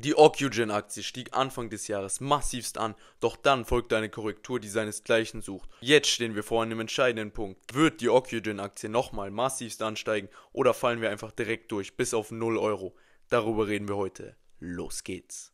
Die Ocugen-Aktie stieg Anfang des Jahres massivst an, doch dann folgte eine Korrektur, die seinesgleichen sucht. Jetzt stehen wir vor einem entscheidenden Punkt. Wird die Ocugen-Aktie nochmal massivst ansteigen oder fallen wir einfach direkt durch bis auf 0 Euro? Darüber reden wir heute. Los geht's.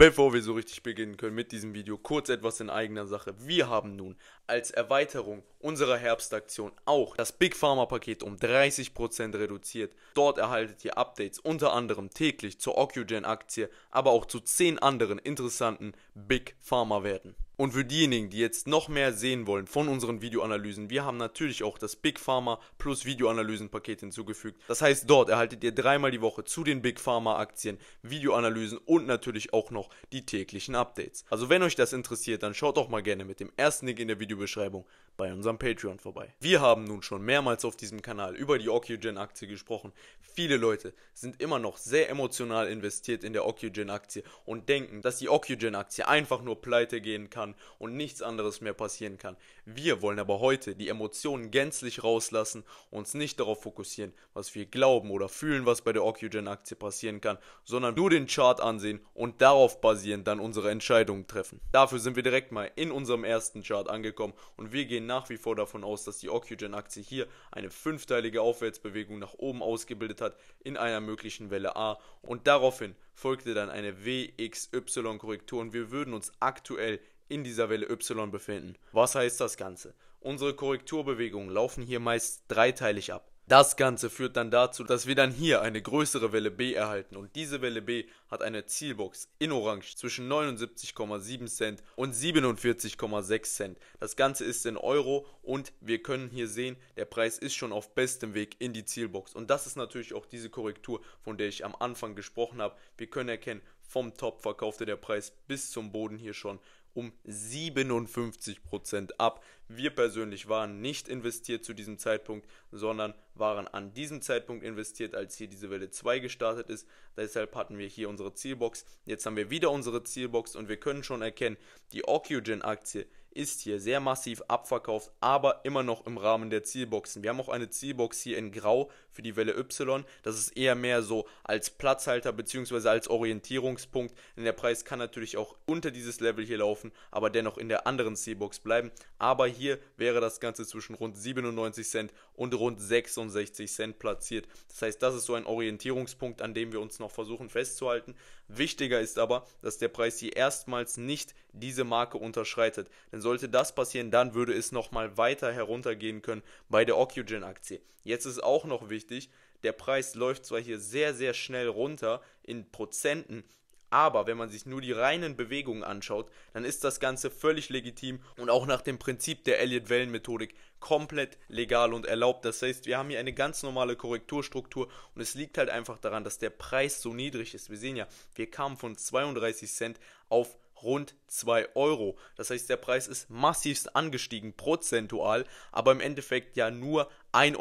Bevor wir so richtig beginnen können mit diesem Video, kurz etwas in eigener Sache. Wir haben nun als Erweiterung unserer Herbstaktion auch das Big Pharma Paket um 30% reduziert. Dort erhaltet ihr Updates unter anderem täglich zur Ocugen Aktie, aber auch zu 10 anderen interessanten Big Pharma Werten. Und für diejenigen, die jetzt noch mehr sehen wollen von unseren Videoanalysen, wir haben natürlich auch das Big Pharma plus Videoanalysen-Paket hinzugefügt. Das heißt, dort erhaltet ihr dreimal die Woche zu den Big Pharma-Aktien Videoanalysen und natürlich auch noch die täglichen Updates. Also wenn euch das interessiert, dann schaut doch mal gerne mit dem ersten Link in der Videobeschreibung bei unserem Patreon vorbei. Wir haben nun schon mehrmals auf diesem Kanal über die Ocugen-Aktie gesprochen. Viele Leute sind immer noch sehr emotional investiert in der Ocugen-Aktie und denken, dass die Ocugen-Aktie einfach nur pleite gehen kann kann und nichts anderes mehr passieren kann. Wir wollen aber heute die Emotionen gänzlich rauslassen, uns nicht darauf fokussieren, was wir glauben oder fühlen, was bei der occugen aktie passieren kann, sondern nur den Chart ansehen und darauf basierend dann unsere Entscheidungen treffen. Dafür sind wir direkt mal in unserem ersten Chart angekommen und wir gehen nach wie vor davon aus, dass die occugen aktie hier eine fünfteilige Aufwärtsbewegung nach oben ausgebildet hat in einer möglichen Welle A und daraufhin folgte dann eine WXY-Korrektur und wir würden uns aktuell in dieser Welle Y befinden. Was heißt das Ganze? Unsere Korrekturbewegungen laufen hier meist dreiteilig ab. Das Ganze führt dann dazu, dass wir dann hier eine größere Welle B erhalten und diese Welle B hat eine Zielbox in Orange zwischen 79,7 Cent und 47,6 Cent. Das Ganze ist in Euro und wir können hier sehen, der Preis ist schon auf bestem Weg in die Zielbox und das ist natürlich auch diese Korrektur, von der ich am Anfang gesprochen habe. Wir können erkennen, vom Top verkaufte der Preis bis zum Boden hier schon um 57% ab. Wir persönlich waren nicht investiert zu diesem Zeitpunkt, sondern waren an diesem Zeitpunkt investiert, als hier diese Welle 2 gestartet ist. Deshalb hatten wir hier unsere Zielbox. Jetzt haben wir wieder unsere Zielbox und wir können schon erkennen, die Ocugen-Aktie ist hier sehr massiv abverkauft, aber immer noch im Rahmen der Zielboxen. Wir haben auch eine Zielbox hier in Grau für die Welle Y. Das ist eher mehr so als Platzhalter bzw. als Orientierungspunkt, denn der Preis kann natürlich auch unter dieses Level hier laufen, aber dennoch in der anderen Zielbox bleiben. Aber hier wäre das Ganze zwischen rund 97 Cent und rund 66 Cent platziert. Das heißt, das ist so ein Orientierungspunkt, an dem wir uns noch versuchen festzuhalten. Wichtiger ist aber, dass der Preis hier erstmals nicht diese Marke unterschreitet. Denn sollte das passieren, dann würde es nochmal weiter heruntergehen können bei der Occugen aktie Jetzt ist auch noch wichtig, der Preis läuft zwar hier sehr, sehr schnell runter in Prozenten, aber wenn man sich nur die reinen Bewegungen anschaut, dann ist das Ganze völlig legitim und auch nach dem Prinzip der Elliott-Wellen-Methodik komplett legal und erlaubt. Das heißt, wir haben hier eine ganz normale Korrekturstruktur und es liegt halt einfach daran, dass der Preis so niedrig ist. Wir sehen ja, wir kamen von 32 Cent auf rund 2 Euro. Das heißt, der Preis ist massivst angestiegen, prozentual, aber im Endeffekt ja nur 1,60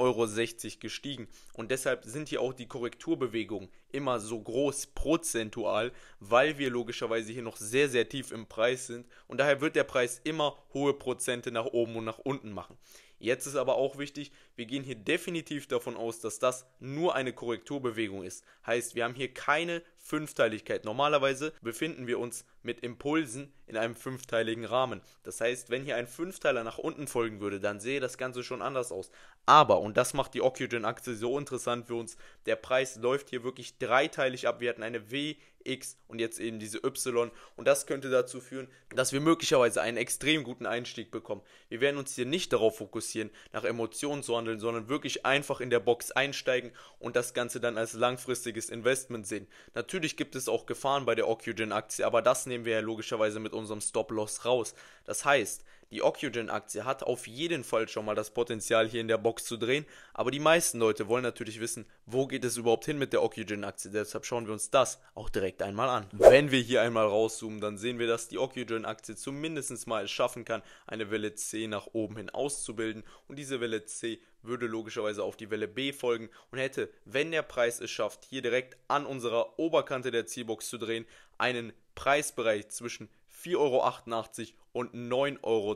Euro gestiegen. Und deshalb sind hier auch die Korrekturbewegungen immer so groß prozentual, weil wir logischerweise hier noch sehr, sehr tief im Preis sind. Und daher wird der Preis immer hohe Prozente nach oben und nach unten machen. Jetzt ist aber auch wichtig, wir gehen hier definitiv davon aus, dass das nur eine Korrekturbewegung ist. Heißt, wir haben hier keine Fünfteiligkeit. Normalerweise befinden wir uns mit Impulsen in einem fünfteiligen Rahmen. Das heißt, wenn hier ein Fünfteiler nach unten folgen würde, dann sähe das Ganze schon anders aus. Aber, und das macht die occugen aktie so interessant für uns, der Preis läuft hier wirklich dreiteilig ab. Wir hatten eine W X und jetzt eben diese Y. Und das könnte dazu führen, dass wir möglicherweise einen extrem guten Einstieg bekommen. Wir werden uns hier nicht darauf fokussieren, nach Emotionen zu handeln, sondern wirklich einfach in der Box einsteigen und das Ganze dann als langfristiges Investment sehen. Natürlich gibt es auch Gefahren bei der Ocugen-Aktie, aber das nehmen wir ja logischerweise mit unserem Stop-Loss raus. Das heißt, die Ocugen-Aktie hat auf jeden Fall schon mal das Potenzial, hier in der Box zu drehen. Aber die meisten Leute wollen natürlich wissen, wo geht es überhaupt hin mit der Ocugen-Aktie. Deshalb schauen wir uns das auch direkt einmal an. Wenn wir hier einmal rauszoomen, dann sehen wir, dass die Ocugen-Aktie zumindest mal es schaffen kann, eine Welle C nach oben hin auszubilden. Und diese Welle C würde logischerweise auf die Welle B folgen und hätte, wenn der Preis es schafft, hier direkt an unserer Oberkante der Zielbox zu drehen, einen Preisbereich zwischen 4,88 Euro und 9,72 Euro.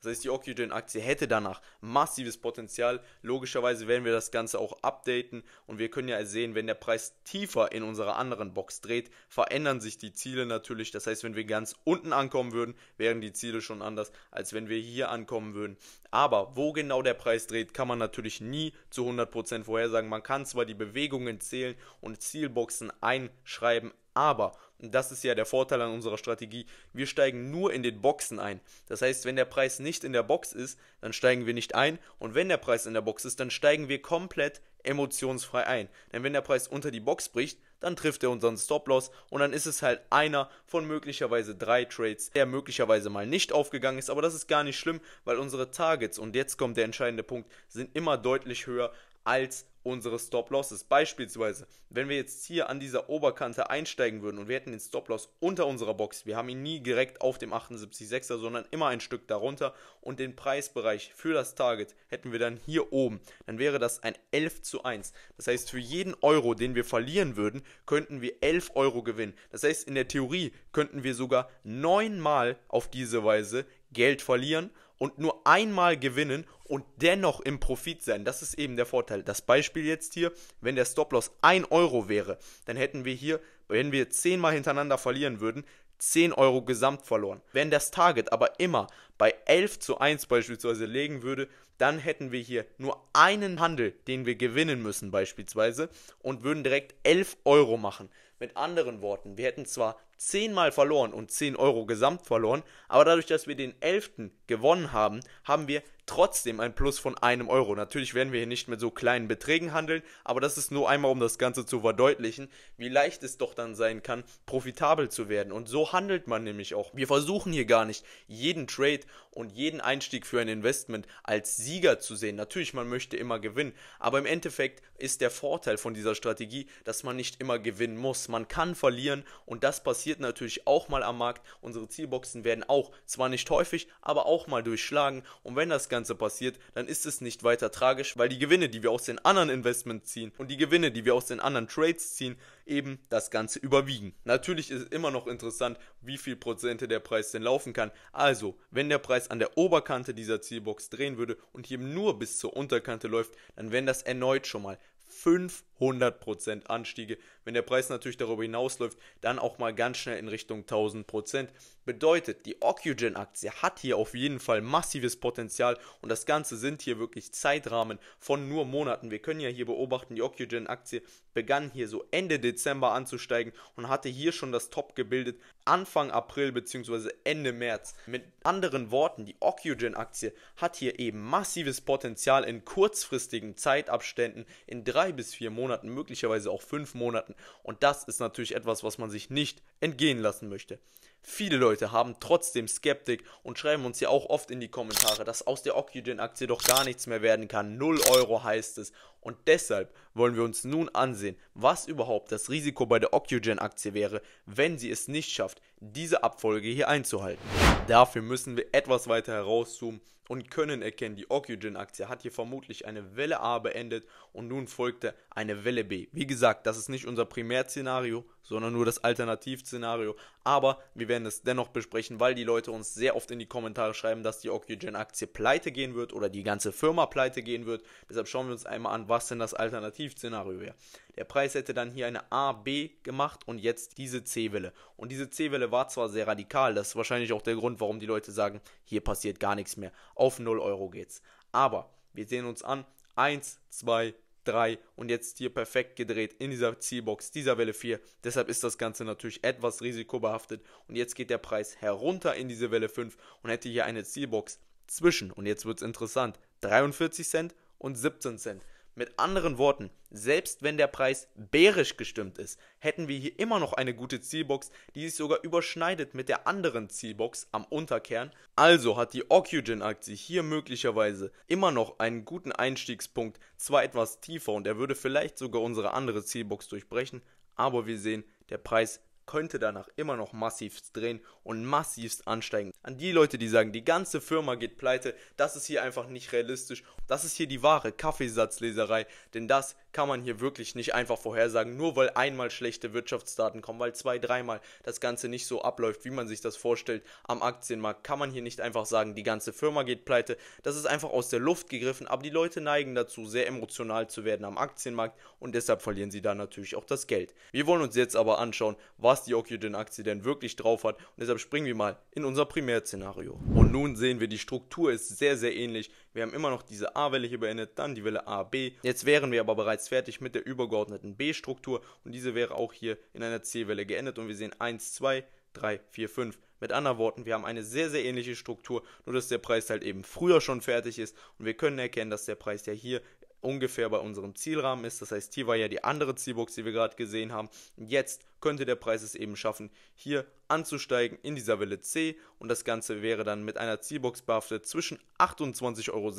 Das heißt, die occugen aktie hätte danach massives Potenzial. Logischerweise werden wir das Ganze auch updaten und wir können ja sehen, wenn der Preis tiefer in unserer anderen Box dreht, verändern sich die Ziele natürlich. Das heißt, wenn wir ganz unten ankommen würden, wären die Ziele schon anders, als wenn wir hier ankommen würden. Aber wo genau der Preis dreht, kann man natürlich nie zu 100% vorhersagen. Man kann zwar die Bewegungen zählen und Zielboxen einschreiben, aber das ist ja der Vorteil an unserer Strategie. Wir steigen nur in den Boxen ein. Das heißt, wenn der Preis nicht in der Box ist, dann steigen wir nicht ein. Und wenn der Preis in der Box ist, dann steigen wir komplett emotionsfrei ein. Denn wenn der Preis unter die Box bricht, dann trifft er unseren Stop-Loss und dann ist es halt einer von möglicherweise drei Trades, der möglicherweise mal nicht aufgegangen ist. Aber das ist gar nicht schlimm, weil unsere Targets, und jetzt kommt der entscheidende Punkt, sind immer deutlich höher als unseres Stop-Losses. Beispielsweise, wenn wir jetzt hier an dieser Oberkante einsteigen würden und wir hätten den Stop-Loss unter unserer Box, wir haben ihn nie direkt auf dem 78,6er, sondern immer ein Stück darunter und den Preisbereich für das Target hätten wir dann hier oben, dann wäre das ein 11 zu 1. Das heißt, für jeden Euro, den wir verlieren würden, könnten wir 11 Euro gewinnen. Das heißt, in der Theorie könnten wir sogar neunmal auf diese Weise Geld verlieren und nur einmal gewinnen und dennoch im Profit sein. Das ist eben der Vorteil. Das Beispiel jetzt hier, wenn der Stop-Loss 1 Euro wäre, dann hätten wir hier, wenn wir 10 mal hintereinander verlieren würden, 10 Euro gesamt verloren. Wenn das Target aber immer bei 11 zu 1 beispielsweise legen würde, dann hätten wir hier nur einen Handel, den wir gewinnen müssen beispielsweise und würden direkt 11 Euro machen. Mit anderen Worten, wir hätten zwar 10 mal verloren und 10 Euro gesamt verloren, aber dadurch, dass wir den 11. gewonnen haben, haben wir trotzdem ein Plus von einem Euro. Natürlich werden wir hier nicht mit so kleinen Beträgen handeln, aber das ist nur einmal, um das Ganze zu verdeutlichen, wie leicht es doch dann sein kann, profitabel zu werden. Und so handelt man nämlich auch. Wir versuchen hier gar nicht, jeden Trade und jeden Einstieg für ein Investment als Sieger zu sehen. Natürlich, man möchte immer gewinnen, aber im Endeffekt ist der Vorteil von dieser Strategie, dass man nicht immer gewinnen muss. Man kann verlieren und das passiert natürlich auch mal am Markt. Unsere Zielboxen werden auch zwar nicht häufig, aber auch mal durchschlagen. Und wenn das Ganze Ganze passiert, dann ist es nicht weiter tragisch, weil die Gewinne, die wir aus den anderen Investments ziehen und die Gewinne, die wir aus den anderen Trades ziehen, eben das Ganze überwiegen. Natürlich ist es immer noch interessant, wie viel Prozente der Preis denn laufen kann. Also, wenn der Preis an der Oberkante dieser Zielbox drehen würde und hier nur bis zur Unterkante läuft, dann wären das erneut schon mal 500% Anstiege. Wenn der Preis natürlich darüber hinausläuft, dann auch mal ganz schnell in Richtung 1000%. Bedeutet, die Ocugen-Aktie hat hier auf jeden Fall massives Potenzial und das Ganze sind hier wirklich Zeitrahmen von nur Monaten. Wir können ja hier beobachten, die Ocugen-Aktie begann hier so Ende Dezember anzusteigen und hatte hier schon das Top gebildet Anfang April bzw. Ende März. Mit anderen Worten, die Ocugen-Aktie hat hier eben massives Potenzial in kurzfristigen Zeitabständen in drei drei bis vier Monaten, möglicherweise auch fünf Monaten. Und das ist natürlich etwas, was man sich nicht entgehen lassen möchte. Viele Leute haben trotzdem Skeptik und schreiben uns ja auch oft in die Kommentare, dass aus der Ocugen-Aktie doch gar nichts mehr werden kann. 0 Euro heißt es. Und deshalb wollen wir uns nun ansehen, was überhaupt das Risiko bei der occugen aktie wäre, wenn sie es nicht schafft, diese Abfolge hier einzuhalten. Dafür müssen wir etwas weiter herauszoomen und können erkennen, die occugen aktie hat hier vermutlich eine Welle A beendet und nun folgte eine Welle B. Wie gesagt, das ist nicht unser Primärszenario, sondern nur das Alternativszenario, aber wir werden es dennoch besprechen, weil die Leute uns sehr oft in die Kommentare schreiben, dass die Ocugen-Aktie pleite gehen wird oder die ganze Firma pleite gehen wird. Deshalb schauen wir uns einmal an, was denn das Alternativszenario wäre. Der Preis hätte dann hier eine A, B gemacht und jetzt diese C-Welle. Und diese C-Welle war zwar sehr radikal, das ist wahrscheinlich auch der Grund, warum die Leute sagen, hier passiert gar nichts mehr. Auf 0 Euro geht's. Aber wir sehen uns an, 1, 2, 3 und jetzt hier perfekt gedreht in dieser Zielbox, dieser Welle 4. Deshalb ist das Ganze natürlich etwas risikobehaftet und jetzt geht der Preis herunter in diese Welle 5 und hätte hier eine Zielbox zwischen, und jetzt wird es interessant, 43 Cent und 17 Cent. Mit anderen Worten, selbst wenn der Preis bärisch gestimmt ist, hätten wir hier immer noch eine gute Zielbox, die sich sogar überschneidet mit der anderen Zielbox am Unterkern. Also hat die Ocugen-Aktie hier möglicherweise immer noch einen guten Einstiegspunkt, zwar etwas tiefer und er würde vielleicht sogar unsere andere Zielbox durchbrechen, aber wir sehen, der Preis könnte danach immer noch massiv drehen und massivst ansteigen. An die Leute, die sagen, die ganze Firma geht pleite, das ist hier einfach nicht realistisch. Das ist hier die wahre Kaffeesatzleserei, denn das kann man hier wirklich nicht einfach vorhersagen, nur weil einmal schlechte Wirtschaftsdaten kommen, weil zwei, dreimal das Ganze nicht so abläuft, wie man sich das vorstellt am Aktienmarkt, kann man hier nicht einfach sagen, die ganze Firma geht pleite. Das ist einfach aus der Luft gegriffen, aber die Leute neigen dazu, sehr emotional zu werden am Aktienmarkt und deshalb verlieren sie da natürlich auch das Geld. Wir wollen uns jetzt aber anschauen, was was die den Aktie denn wirklich drauf hat. Und deshalb springen wir mal in unser Primärszenario. Und nun sehen wir, die Struktur ist sehr, sehr ähnlich. Wir haben immer noch diese A-Welle hier beendet, dann die Welle AB. Jetzt wären wir aber bereits fertig mit der übergeordneten B-Struktur und diese wäre auch hier in einer C-Welle geendet und wir sehen 1, 2, 3, 4, 5. Mit anderen Worten, wir haben eine sehr, sehr ähnliche Struktur, nur dass der Preis halt eben früher schon fertig ist und wir können erkennen, dass der Preis ja hier ungefähr bei unserem Zielrahmen ist. Das heißt, hier war ja die andere Zielbox, die wir gerade gesehen haben. Jetzt könnte der Preis es eben schaffen, hier anzusteigen in dieser Welle C und das Ganze wäre dann mit einer Zielbox behaftet zwischen 28,70 Euro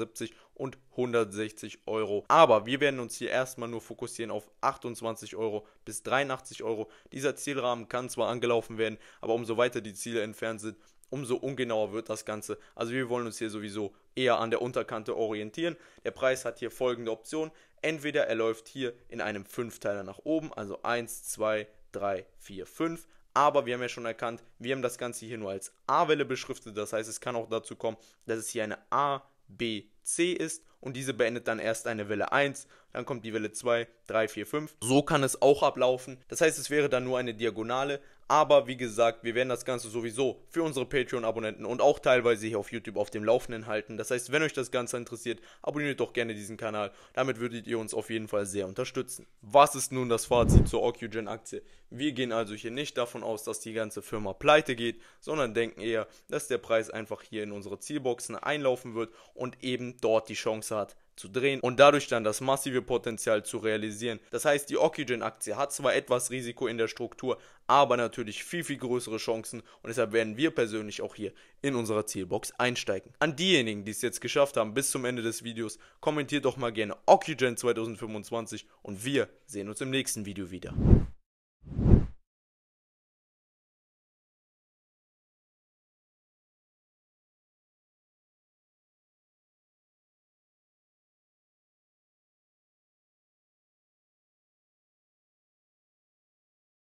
und 160 Euro. Aber wir werden uns hier erstmal nur fokussieren auf 28 Euro bis 83 Euro. Dieser Zielrahmen kann zwar angelaufen werden, aber umso weiter die Ziele entfernt sind, umso ungenauer wird das Ganze. Also wir wollen uns hier sowieso eher an der Unterkante orientieren. Der Preis hat hier folgende Option. Entweder er läuft hier in einem Fünfteiler nach oben, also 1, 2, 3, 4, 5. Aber wir haben ja schon erkannt, wir haben das Ganze hier nur als A-Welle beschriftet. Das heißt, es kann auch dazu kommen, dass es hier eine A, B, C ist und diese beendet dann erst eine Welle 1, dann kommt die Welle 2, 3, 4, 5. So kann es auch ablaufen. Das heißt, es wäre dann nur eine Diagonale, aber wie gesagt, wir werden das Ganze sowieso für unsere Patreon-Abonnenten und auch teilweise hier auf YouTube auf dem Laufenden halten. Das heißt, wenn euch das Ganze interessiert, abonniert doch gerne diesen Kanal. Damit würdet ihr uns auf jeden Fall sehr unterstützen. Was ist nun das Fazit zur OcuGen-Aktie? Wir gehen also hier nicht davon aus, dass die ganze Firma pleite geht, sondern denken eher, dass der Preis einfach hier in unsere Zielboxen einlaufen wird und eben dort die Chance hat, zu drehen und dadurch dann das massive Potenzial zu realisieren. Das heißt, die Oxygen-Aktie hat zwar etwas Risiko in der Struktur, aber natürlich viel, viel größere Chancen und deshalb werden wir persönlich auch hier in unserer Zielbox einsteigen. An diejenigen, die es jetzt geschafft haben bis zum Ende des Videos, kommentiert doch mal gerne Oxygen 2025 und wir sehen uns im nächsten Video wieder.